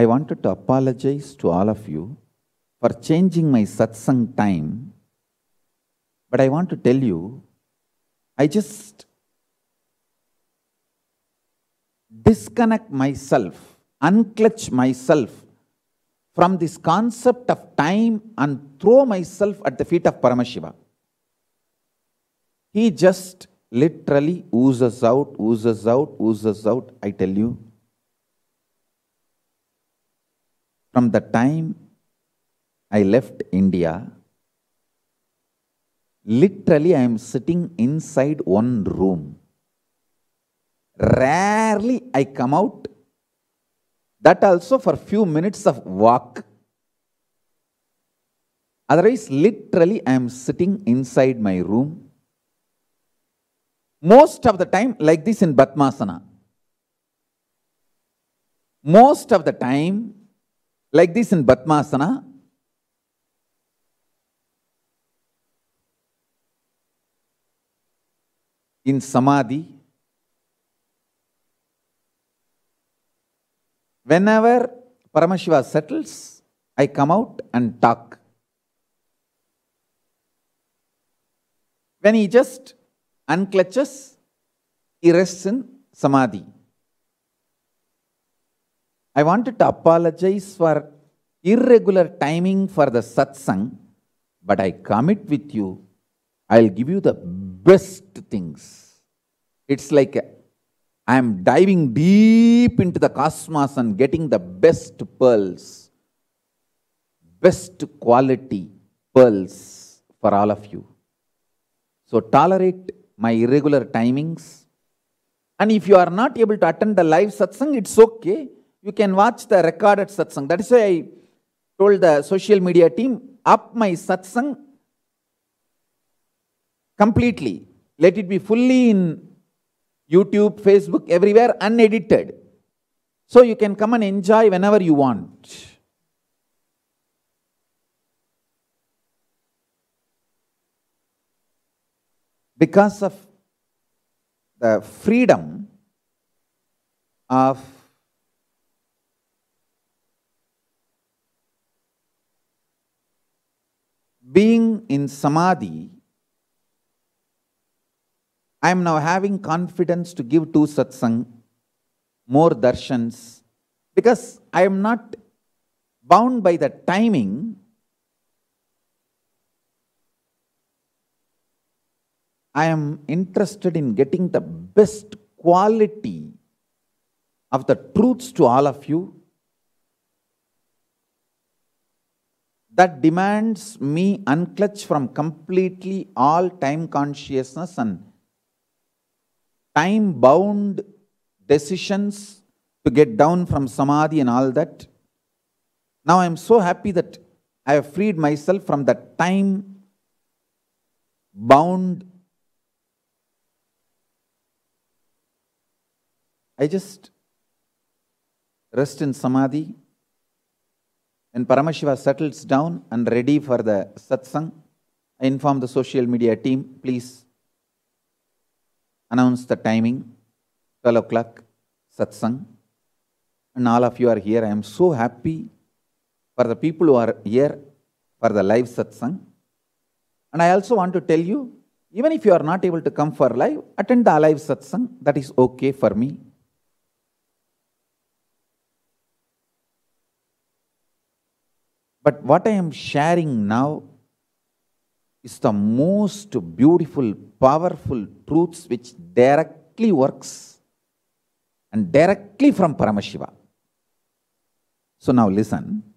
I wanted to apologize to all of you for changing my satsang time, but I want to tell you, I just disconnect myself, unclutch myself from this concept of time and throw myself at the feet of Paramashiva. He just literally oozes out, oozes out, oozes out, I tell you. From the time I left India, literally I am sitting inside one room. Rarely I come out. That also for few minutes of walk. Otherwise, literally I am sitting inside my room. Most of the time like this in Batmasana. Most of the time like this in Batmasana, in Samadhi, whenever Paramashiva settles, I come out and talk. When he just unclutches, he rests in Samadhi. I wanted to apologize for irregular timing for the satsang, but I commit with you, I'll give you the best things. It's like a, I'm diving deep into the cosmos and getting the best pearls, best quality pearls for all of you. So tolerate my irregular timings. And if you are not able to attend the live satsang, it's okay you can watch the recorded satsang. That is why I told the social media team, up my satsang completely. Let it be fully in YouTube, Facebook, everywhere, unedited. So you can come and enjoy whenever you want. Because of the freedom of being in samadhi, I am now having confidence to give two satsang, more darshans, because I am not bound by the timing. I am interested in getting the best quality of the truths to all of you that demands me unclutch from completely all time consciousness and time bound decisions to get down from samadhi and all that. Now I am so happy that I have freed myself from that time bound. I just rest in samadhi when Paramashiva settles down and ready for the satsang, I inform the social media team, please announce the timing, 12 o'clock, satsang. And all of you are here. I am so happy for the people who are here for the live satsang. And I also want to tell you, even if you are not able to come for live, attend the live satsang. That is okay for me. But what I am sharing now is the most beautiful, powerful truths which directly works and directly from Paramashiva. So now listen.